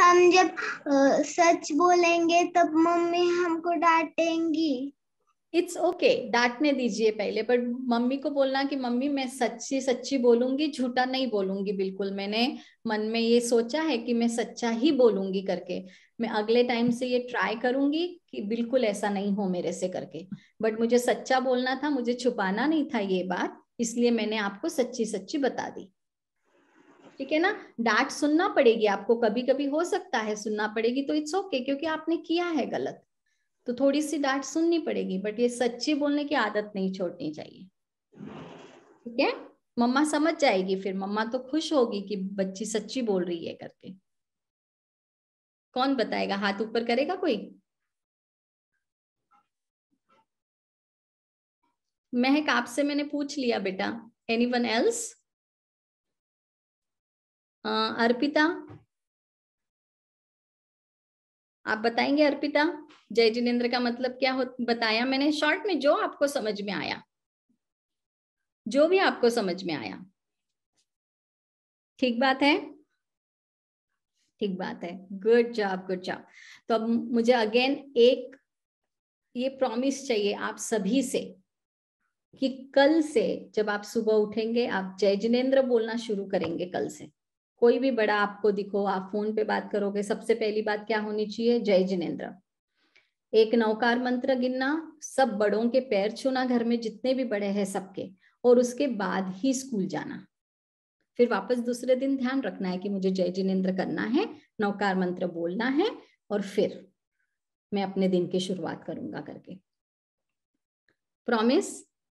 हम जब सच बोलेंगे तब मम्मी हमको डांटेंगी इट्स ओके okay, डांटने दीजिए पहले बट मम्मी को बोलना कि मम्मी मैं सच्ची सच्ची बोलूंगी झूठा नहीं बोलूंगी बिल्कुल मैंने मन में ये सोचा है कि मैं सच्चा ही बोलूंगी करके मैं अगले टाइम से ये ट्राई करूंगी कि बिल्कुल ऐसा नहीं हो मेरे से करके बट मुझे सच्चा बोलना था मुझे छुपाना नहीं था ये बात इसलिए मैंने आपको सच्ची सच्ची बता दी ठीक है ना डांट सुनना पड़ेगी आपको कभी कभी हो सकता है सुनना पड़ेगी तो इट्स ओके okay, क्योंकि आपने किया है गलत तो थोड़ी सी डांट सुननी पड़ेगी बट ये सच्ची बोलने की आदत नहीं छोड़नी चाहिए ठीक है मम्मा समझ जाएगी फिर मम्मा तो खुश होगी कि बच्ची सच्ची बोल रही है करके कौन बताएगा हाथ ऊपर करेगा कोई महक आपसे मैंने पूछ लिया बेटा एनी वन एल्स अर्पिता आप बताएंगे अर्पिता जय जिनेन्द्र का मतलब क्या हो बताया मैंने शॉर्ट में जो आपको समझ में आया जो भी आपको समझ में आया ठीक बात है ठीक बात है गुड जॉब गुड जॉब तो अब मुझे अगेन एक ये प्रॉमिस चाहिए आप सभी से कि कल से जब आप सुबह उठेंगे आप जय जिनेन्द्र बोलना शुरू करेंगे कल से कोई भी बड़ा आपको दिखो आप फोन पे बात करोगे सबसे पहली बात क्या होनी चाहिए जय जिनेन्द्र एक नौकार मंत्र गिनना सब बड़ों के पैर छूना घर में जितने भी बड़े हैं सबके और उसके बाद ही स्कूल जाना फिर वापस दूसरे दिन ध्यान रखना है कि मुझे जय जिनेन्द्र करना है नौकार मंत्र बोलना है और फिर मैं अपने दिन की शुरुआत करूंगा करके प्रॉमिस